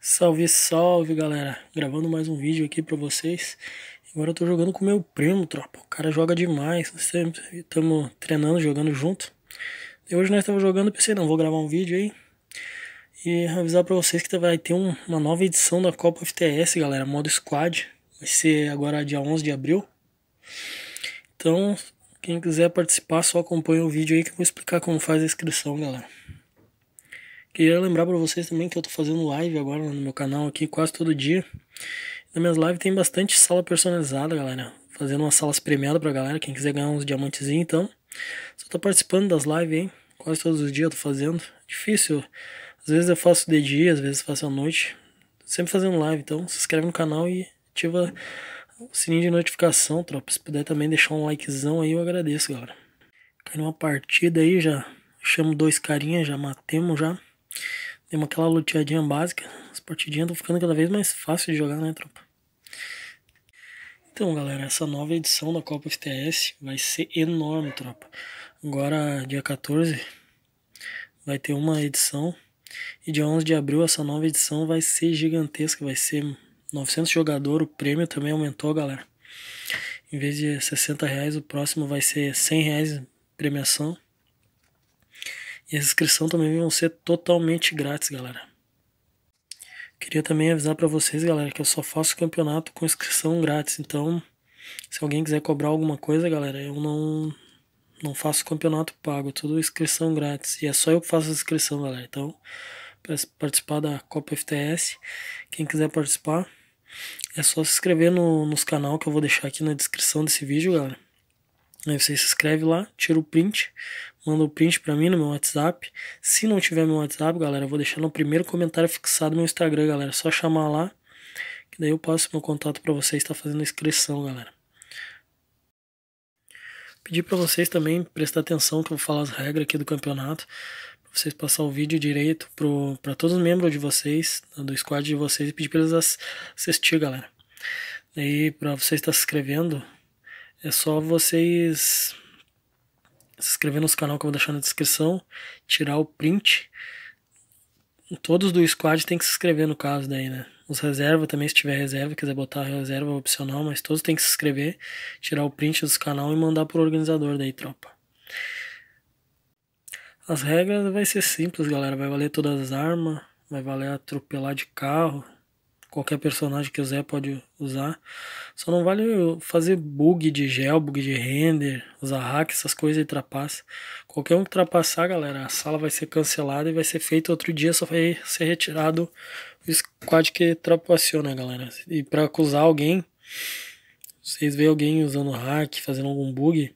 Salve, salve galera! Gravando mais um vídeo aqui pra vocês. Agora eu tô jogando com meu primo, tropa. O cara joga demais. Estamos treinando, jogando junto. E hoje nós estamos jogando, pensei, não, vou gravar um vídeo aí. E avisar pra vocês que vai ter um, uma nova edição da Copa FTS, galera. Modo Squad. Vai ser agora dia 11 de abril. Então, quem quiser participar, só acompanha o vídeo aí que eu vou explicar como faz a inscrição, galera. Queria lembrar para vocês também que eu tô fazendo live agora no meu canal aqui quase todo dia. Nas minhas lives tem bastante sala personalizada, galera. Fazendo umas salas premiadas pra galera, quem quiser ganhar uns diamantezinhos, então. Só tô participando das lives, hein? Quase todos os dias eu tô fazendo. Difícil. Às vezes eu faço de dia, às vezes faço à noite. sempre fazendo live, então se inscreve no canal e ativa o sininho de notificação, tropa. Se puder também deixar um likezão aí, eu agradeço, galera. Caiu uma partida aí, já chamo dois carinhas, já matemos já. Demos aquela luteadinha básica. As partidinhas estão ficando cada vez mais fáceis de jogar, né, tropa? Então, galera, essa nova edição da Copa FTS vai ser enorme, tropa. Agora, dia 14, vai ter uma edição. E dia 11 de abril, essa nova edição vai ser gigantesca. Vai ser 900 jogador. O prêmio também aumentou, galera. Em vez de 60 reais, o próximo vai ser 100 reais premiação. E a inscrição também vão ser totalmente grátis, galera. Queria também avisar para vocês, galera, que eu só faço campeonato com inscrição grátis. Então, se alguém quiser cobrar alguma coisa, galera, eu não não faço campeonato pago, é tudo inscrição grátis. E é só eu que faço a inscrição, galera. Então, para participar da Copa FTS, quem quiser participar, é só se inscrever no, nos canal que eu vou deixar aqui na descrição desse vídeo, galera. Aí você se inscreve lá, tira o print, manda o um print para mim no meu WhatsApp. Se não tiver meu WhatsApp, galera, eu vou deixar no primeiro comentário fixado no Instagram, galera. É só chamar lá, que daí eu passo meu contato para vocês estar tá fazendo a inscrição, galera. Pedir para vocês também prestar atenção que eu vou falar as regras aqui do campeonato vocês passar o vídeo direito para todos os membros de vocês, né, do squad de vocês, e pedir para eles assistir, galera. Daí, para vocês estar tá se inscrevendo, é só vocês se inscrever no canal que eu vou deixar na descrição, tirar o print. Todos do squad tem que se inscrever no caso daí, né? Os reserva também, se tiver reserva, quiser botar reserva opcional, mas todos tem que se inscrever, tirar o print dos canal e mandar pro organizador daí, tropa. As regras vai ser simples, galera. Vai valer todas as armas, vai valer atropelar de carro, qualquer personagem que quiser pode usar. Só não vale fazer bug de gel, bug de render, usar hack, essas coisas e trapaça. Qualquer um que trapassar, galera, a sala vai ser cancelada e vai ser feito outro dia, só vai ser retirado o squad que trapaceou, né, galera? E para acusar alguém, vocês veem alguém usando hack, fazendo algum bug,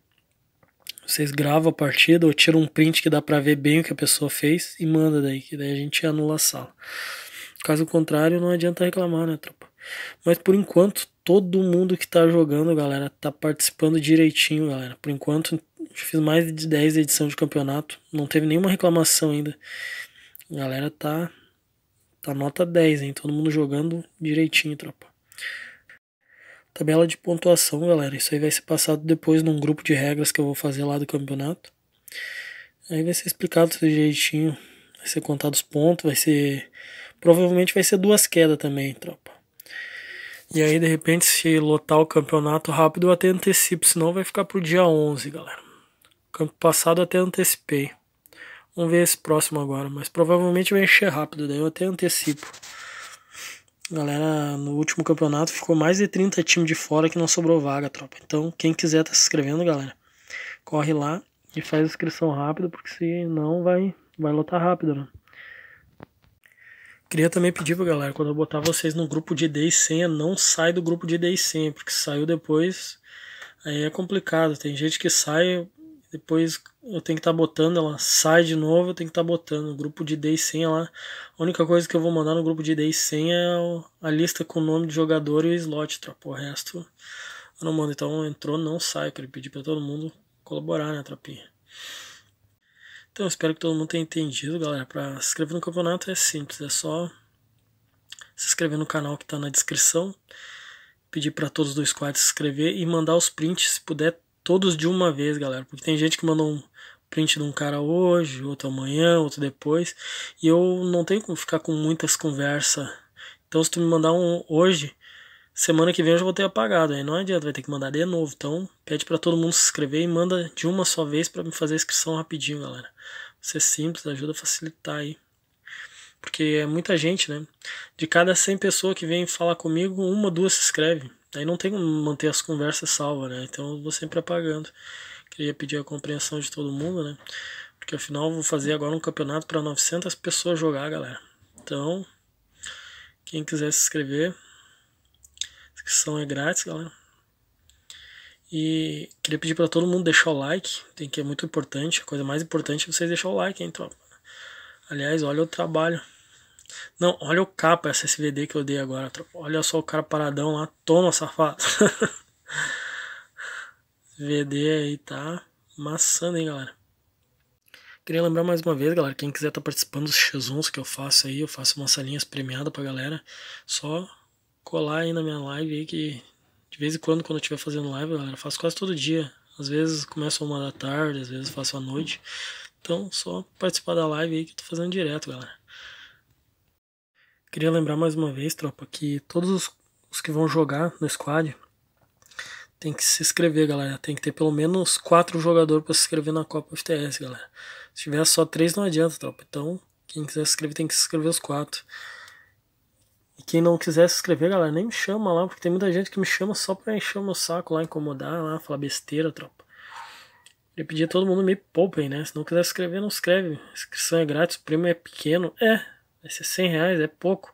vocês gravam a partida ou tiram um print que dá pra ver bem o que a pessoa fez e manda daí, que daí a gente anula a sala. Caso contrário, não adianta reclamar, né, tropa? Mas por enquanto, todo mundo que tá jogando, galera, tá participando direitinho, galera. Por enquanto, fiz mais de 10 edições de campeonato, não teve nenhuma reclamação ainda. galera tá tá nota 10, hein? Todo mundo jogando direitinho, tropa. Tabela de pontuação, galera. Isso aí vai ser passado depois num grupo de regras que eu vou fazer lá do campeonato. Aí vai ser explicado tudo direitinho. Vai ser contado os pontos, vai ser Provavelmente vai ser duas quedas também, tropa. E aí, de repente, se lotar o campeonato rápido, eu até antecipo, senão vai ficar pro dia 11, galera. Campo passado eu até antecipei. Vamos ver esse próximo agora, mas provavelmente vai encher rápido, daí eu até antecipo. Galera, no último campeonato ficou mais de 30 times de fora que não sobrou vaga, tropa. Então, quem quiser tá se inscrevendo, galera, corre lá e faz inscrição rápido porque senão vai, vai lotar rápido, né? Queria também pedir pra galera, quando eu botar vocês no grupo de ID e senha, não sai do grupo de ID e senha, porque saiu depois, aí é complicado. Tem gente que sai, depois eu tenho que estar tá botando, ela sai de novo, eu tenho que estar tá botando. O grupo de ID e senha lá, a única coisa que eu vou mandar no grupo de ID e senha é a lista com o nome de jogador e o slot, tropa. O resto eu não mando. Então entrou, não sai. Eu queria pedir pra todo mundo colaborar, né, tropinha? Então, espero que todo mundo tenha entendido, galera. Para se inscrever no campeonato é simples, é só se inscrever no canal que está na descrição, pedir para todos do squad se inscrever e mandar os prints, se puder, todos de uma vez, galera. Porque tem gente que mandou um print de um cara hoje, outro amanhã, outro depois, e eu não tenho como ficar com muitas conversas. Então, se tu me mandar um hoje, Semana que vem eu já vou ter apagado, aí não adianta, vai ter que mandar de novo. Então, pede para todo mundo se inscrever e manda de uma só vez para me fazer a inscrição rapidinho, galera. Isso é simples, ajuda a facilitar aí. Porque é muita gente, né? De cada 100 pessoas que vem falar comigo, uma, duas se inscreve. Aí não tem como manter as conversas salvas, né? Então eu vou sempre apagando. Queria pedir a compreensão de todo mundo, né? Porque afinal eu vou fazer agora um campeonato para 900 pessoas jogar, galera. Então, quem quiser se inscrever, inscrição é grátis, galera. E queria pedir para todo mundo deixar o like, tem que é muito importante. A coisa mais importante é vocês deixar o like, hein, tropa. Aliás, olha o trabalho. Não, olha o capa essa SVD que eu dei agora, tropa. Olha só o cara paradão lá, toma safado. VD aí tá maçando, hein, galera. Queria lembrar mais uma vez, galera, quem quiser estar tá participando dos X1s que eu faço aí, eu faço umas salinhas premiadas pra galera. Só colar aí na minha live aí que de vez em quando, quando eu estiver fazendo live, galera, faço quase todo dia. Às vezes começo uma da tarde, às vezes faço à noite. Então, só participar da live aí que eu tô fazendo direto, galera. Queria lembrar mais uma vez, tropa, que todos os, os que vão jogar no squad tem que se inscrever, galera. Tem que ter pelo menos quatro jogadores para se inscrever na Copa FTS, galera. Se tiver só três, não adianta, tropa. Então, quem quiser se inscrever tem que se inscrever os quatro. E quem não quiser se inscrever, galera, nem me chama lá, porque tem muita gente que me chama só pra encher o meu saco lá, incomodar lá, falar besteira, tropa. Eu pedi a todo mundo me poupem, né? Se não quiser se inscrever, não escreve. A inscrição é grátis, o prêmio é pequeno. É, vai ser 100 reais, é pouco.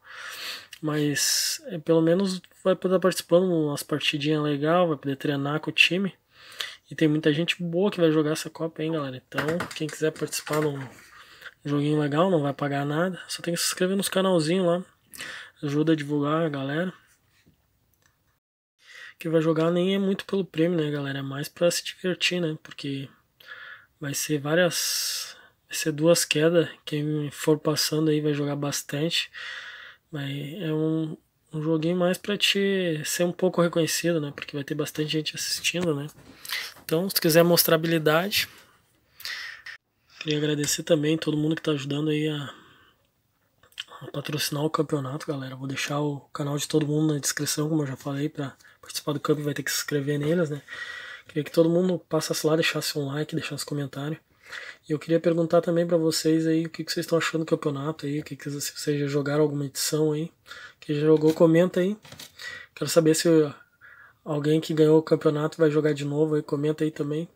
Mas é, pelo menos vai poder estar participando umas partidinhas legal, vai poder treinar com o time. E tem muita gente boa que vai jogar essa Copa, hein, galera? Então, quem quiser participar num joguinho legal, não vai pagar nada. Só tem que se inscrever nos canalzinhos lá. Ajuda a divulgar a galera. Que vai jogar nem é muito pelo prêmio, né, galera? É mais para se divertir, né? Porque vai ser várias. Vai ser duas quedas. Quem for passando aí vai jogar bastante. Mas é um, um joguinho mais para te ser um pouco reconhecido, né? Porque vai ter bastante gente assistindo, né? Então, se quiser mostrar habilidade, queria agradecer também todo mundo que está ajudando aí a patrocinar o campeonato, galera. Vou deixar o canal de todo mundo na descrição, como eu já falei, para participar do campo vai ter que se inscrever neles, né? Queria que todo mundo passasse lá, deixasse um like, deixasse um comentário. E eu queria perguntar também para vocês aí o que, que vocês estão achando do campeonato aí, o que, que vocês já jogaram alguma edição aí. Quem já jogou, comenta aí. Quero saber se alguém que ganhou o campeonato vai jogar de novo aí, comenta aí também.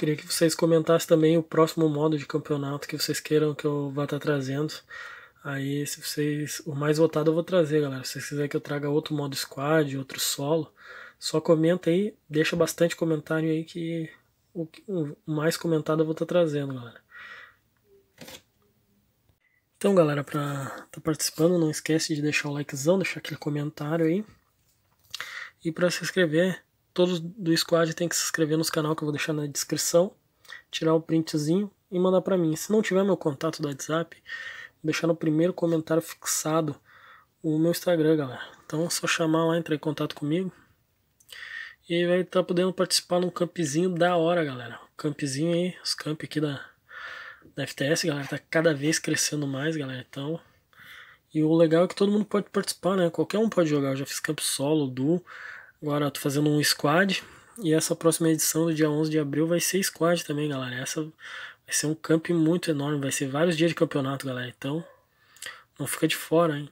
Queria que vocês comentassem também o próximo modo de campeonato que vocês queiram que eu vá estar tá trazendo. Aí, se vocês. O mais votado eu vou trazer, galera. Se vocês quiserem que eu traga outro modo squad, outro solo, só comenta aí, deixa bastante comentário aí que o, mais comentado eu vou estar tá trazendo, galera. Então, galera, para estar tá participando, não esquece de deixar o likezão, deixar aquele comentário aí. E para se inscrever, todos do squad têm que se inscrever nos canal que eu vou deixar na descrição, tirar o printzinho e mandar para mim. Se não tiver meu contato do WhatsApp, vou deixar no primeiro comentário fixado o meu Instagram, galera. Então é só chamar lá, entrar em contato comigo. E aí vai estar tá podendo participar num campzinho da hora, galera. Campzinho aí, os camp aqui da, da FTS, galera, tá cada vez crescendo mais, galera. Então, e o legal é que todo mundo pode participar, né? Qualquer um pode jogar. Eu já fiz camp solo, duo. Agora eu tô fazendo um squad. E essa próxima edição do dia 11 de abril vai ser squad também, galera. Essa vai ser um camp muito enorme. Vai ser vários dias de campeonato, galera. Então, não fica de fora, hein.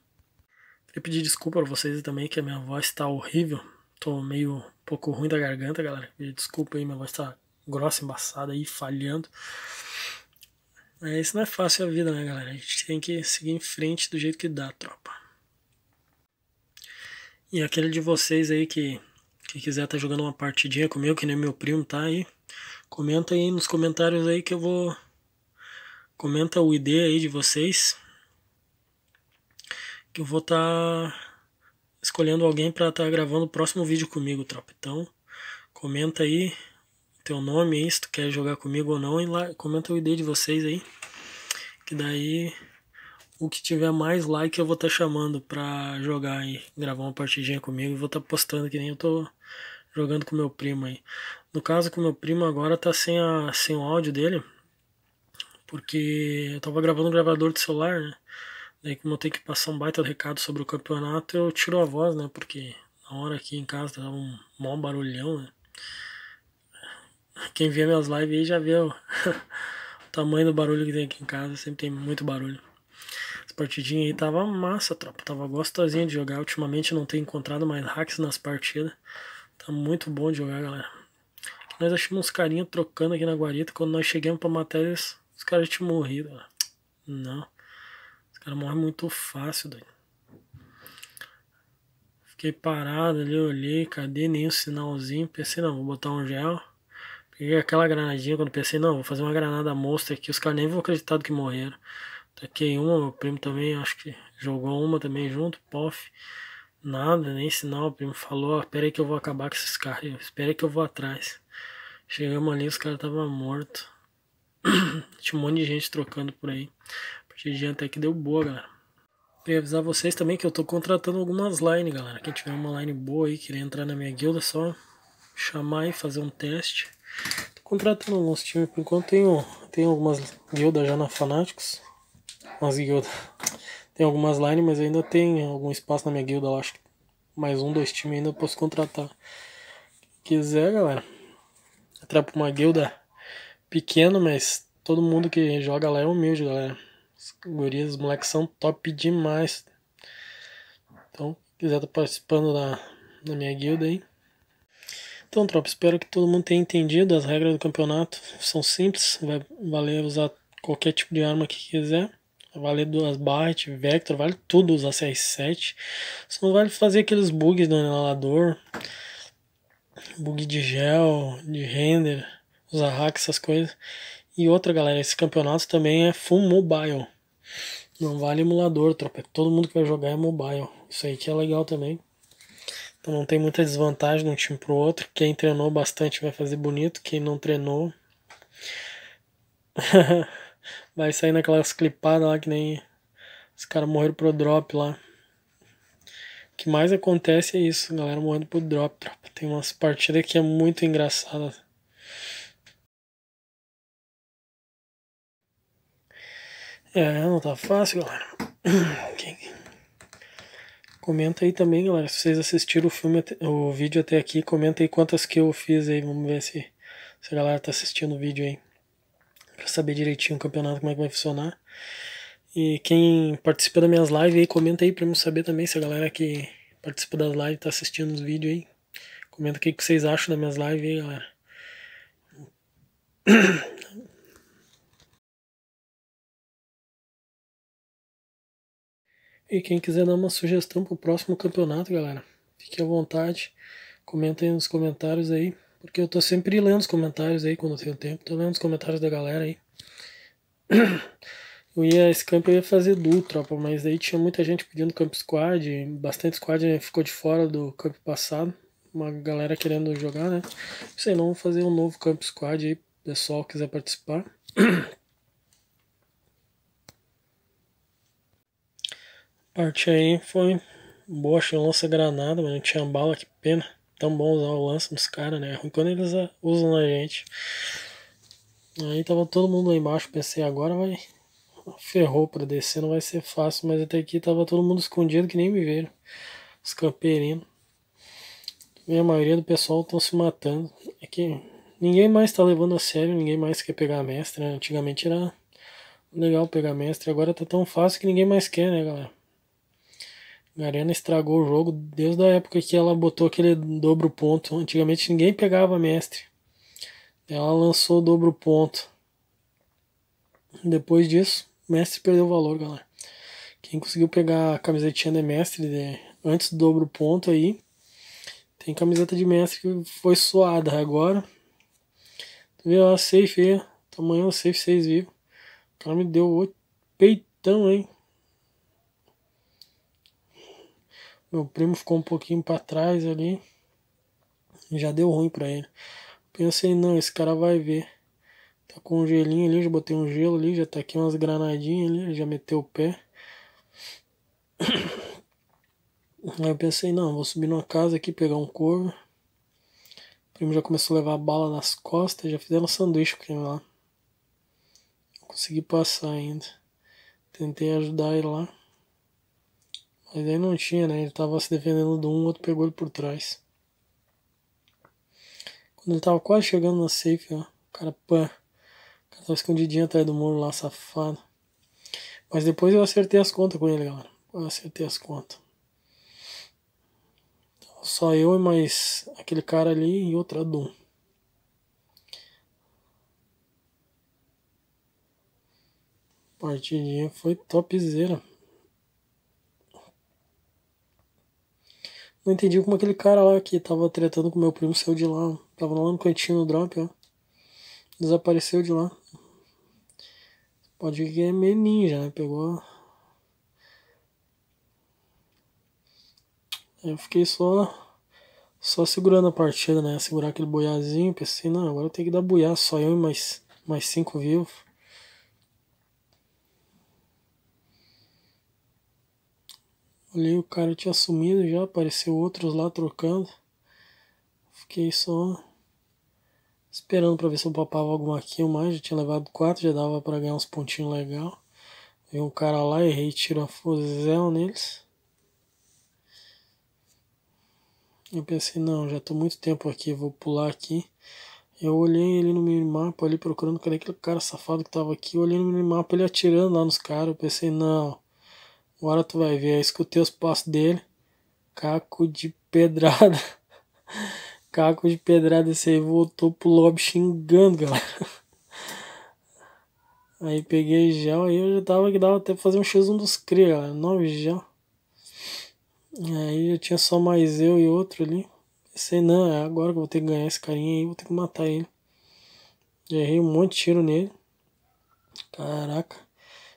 Queria pedir desculpa pra vocês também que a minha voz tá horrível. Tô meio um pouco ruim da garganta, galera. desculpa aí, minha voz tá grossa, embaçada aí, falhando. É, isso não é fácil a vida, né, galera? A gente tem que seguir em frente do jeito que dá, tropa. E aquele de vocês aí que, que quiser estar tá jogando uma partidinha comigo, que nem meu primo tá aí, comenta aí nos comentários aí que eu vou. Comenta o ID aí de vocês. Que eu vou estar tá escolhendo alguém para estar tá gravando o próximo vídeo comigo, tropa. Então, comenta aí teu nome aí, se tu quer jogar comigo ou não, e lá, comenta o ID de vocês aí. Que daí o que tiver mais like eu vou estar tá chamando pra jogar e gravar uma partidinha comigo e vou estar tá postando que nem eu tô jogando com meu primo aí. No caso com meu primo agora tá sem, a, sem o áudio dele, porque eu tava gravando um gravador de celular, né? Daí como eu tenho que passar um baita recado sobre o campeonato, eu tiro a voz, né? Porque na hora aqui em casa tava um mó barulhão, né? Quem vê minhas lives aí já vê o tamanho do barulho que tem aqui em casa, sempre tem muito barulho partidinha aí tava massa, tropa. Tava gostosinha de jogar. Ultimamente não tenho encontrado mais hacks nas partidas. Tá muito bom de jogar, galera. Aqui nós achamos uns carinha trocando aqui na guarita. Quando nós chegamos pra matar eles, os caras tinham morrido. Galera. Não. Os caras morrem muito fácil, doido. Fiquei parado ali, olhei, cadê nenhum sinalzinho. Pensei, não, vou botar um gel. Peguei aquela granadinha quando pensei, não, vou fazer uma granada monstra aqui. Os caras nem vão acreditar do que morreram. Taquei uma, meu primo também, acho que jogou uma também junto, pof. Nada, nem sinal. O primo falou: ah, Espera aí que eu vou acabar com esses caras. Espera aí que eu vou atrás. Chegamos ali, os caras estavam mortos. Tinha um monte de gente trocando por aí. A partir de até que deu boa, galera. Queria avisar vocês também que eu tô contratando algumas line, galera. Quem tiver uma line boa aí, querer entrar na minha guilda, é só chamar e fazer um teste. Tô contratando alguns times por enquanto. Tenho, tenho algumas guildas já na fanáticos as guildas. Tem algumas lines, mas ainda tem algum espaço na minha guilda. Eu acho que mais um, dois times ainda eu posso contratar. Quem quiser, galera. pra uma guilda pequena, mas todo mundo que joga lá é humilde, galera. As gurias, os moleques são top demais. Então, quiser estar tá participando da, da minha guilda aí. Então, tropa, espero que todo mundo tenha entendido as regras do campeonato. São simples, vai valer usar qualquer tipo de arma que quiser vale duas Byte, Vector, vale tudo os ACR7. Só não vale fazer aqueles bugs do anelador, bug de gel, de render, usar hack, essas coisas. E outra galera, esse campeonato também é full mobile. Não vale emulador, tropa. Todo mundo que vai jogar é mobile. Isso aí que é legal também. Então não tem muita desvantagem de um time pro outro. Quem treinou bastante vai fazer bonito, quem não treinou. Vai sair naquelas clipadas lá que nem os caras morreram pro drop lá. O que mais acontece é isso, galera morrendo pro drop, tropa. Tem umas partidas que é muito engraçada. É, não tá fácil, galera. Comenta aí também, galera, se vocês assistiram o filme, o vídeo até aqui, comenta aí quantas que eu fiz aí, vamos ver se, se a galera tá assistindo o vídeo aí para saber direitinho o campeonato, como é que vai funcionar. E quem participa das minhas lives aí, comenta aí para eu saber também se a galera que participa das lives tá assistindo os vídeos aí. Comenta o que, que vocês acham das minhas lives aí, galera. E quem quiser dar uma sugestão pro próximo campeonato, galera, fique à vontade. comenta aí nos comentários aí. Porque eu tô sempre lendo os comentários aí quando eu tenho tempo. Tô lendo os comentários da galera aí. Eu ia, esse campo eu ia fazer duo, tropa, mas aí tinha muita gente pedindo camp squad, bastante squad né, ficou de fora do camp passado, uma galera querendo jogar, né? Sei não, vou fazer um novo camp squad aí, pessoal quiser participar. Parte aí foi boa, achei um lança-granada, mas não tinha bala, que pena tão bom usar o lance dos caras, né? É quando eles uh, usam na gente. Aí tava todo mundo lá embaixo, pensei, agora vai. Ferrou pra descer, não vai ser fácil, mas até aqui tava todo mundo escondido que nem me viram. Os camperinos. E a maioria do pessoal estão se matando. É que ninguém mais tá levando a sério, ninguém mais quer pegar a mestre. Né? Antigamente era legal pegar a mestre, agora tá tão fácil que ninguém mais quer, né, galera? Garena estragou o jogo desde a época que ela botou aquele dobro ponto. Antigamente ninguém pegava mestre. Ela lançou o dobro ponto. Depois disso, mestre perdeu o valor, galera. Quem conseguiu pegar a camisetinha de mestre de, antes do dobro ponto aí, tem camiseta de mestre que foi suada agora. Tu viu a safe aí, tamanho safe seis vivo. O cara me deu o peitão, hein? Meu primo ficou um pouquinho para trás ali. Já deu ruim para ele. Pensei, não, esse cara vai ver. Tá com um gelinho ali, já botei um gelo ali, já tá aqui umas granadinhas ali, já meteu o pé. Aí eu pensei, não, vou subir numa casa aqui, pegar um corvo. O primo já começou a levar a bala nas costas, já fizeram um sanduíche com ele lá. consegui passar ainda. Tentei ajudar ele lá. Mas aí não tinha, né? Ele estava se defendendo de um, o outro pegou ele por trás. Quando ele estava quase chegando na safe, ó, o cara, pã. O cara tava escondidinho atrás do muro lá, safado. Mas depois eu acertei as contas com ele, galera. Eu acertei as contas. Então, só eu e mais aquele cara ali e outra Doom. Partidinha foi topzera. Não entendi como aquele cara lá que tava tretando com meu primo saiu de lá. Tava lá no cantinho no drop, ó. Desapareceu de lá. Pode ver que é meio ninja, né? Pegou. Eu fiquei só. Só segurando a partida, né? Segurar aquele boiazinho. Pensei, não, agora eu tenho que dar boia Só eu e mais, mais cinco vivos. olhei o cara tinha sumido já, apareceu outros lá trocando. Fiquei só esperando para ver se eu papava alguma kill mais, já tinha levado quatro, já dava para ganhar uns pontinhos legal. Veio um cara lá, errei, tiro a fuzel neles. Eu pensei, não, já tô muito tempo aqui, vou pular aqui. Eu olhei ele no minimapa ali procurando cadê aquele cara safado que tava aqui. Eu olhei no minimapa ele atirando lá nos caras. Eu pensei, não, Agora tu vai ver. Eu escutei os passos dele. Caco de pedrada. Caco de pedrada. Esse aí voltou pro lobby xingando, galera. Aí peguei gel. Aí eu já tava que dava até fazer um x1 dos cria, galera. 9 gel. Aí eu tinha só mais eu e outro ali. Pensei, não, é agora que eu vou ter que ganhar esse carinha aí. Vou ter que matar ele. Já errei um monte de tiro nele. Caraca.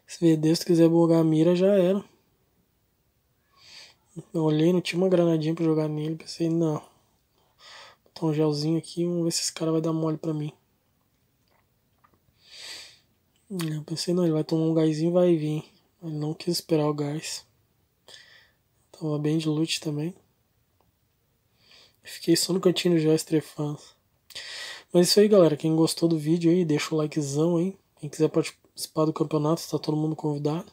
Se VD, se tu quiser bugar a mira, já era. Eu olhei, não tinha uma granadinha pra jogar nele. Pensei, não. Vou botar um gelzinho aqui, vamos ver se esse cara vai dar mole pra mim. Eu pensei, não, ele vai tomar um gásinho e vai vir. Ele não quis esperar o gás. Tava bem de loot também. Fiquei só no cantinho do Joyce Mas é isso aí, galera. Quem gostou do vídeo aí, deixa o likezão aí. Quem quiser participar do campeonato, tá todo mundo convidado.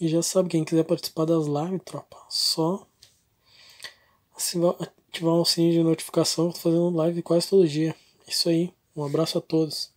E já sabe, quem quiser participar das lives, tropa, só ativar o sininho de notificação, tô fazendo live quase todo dia. Isso aí, um abraço a todos.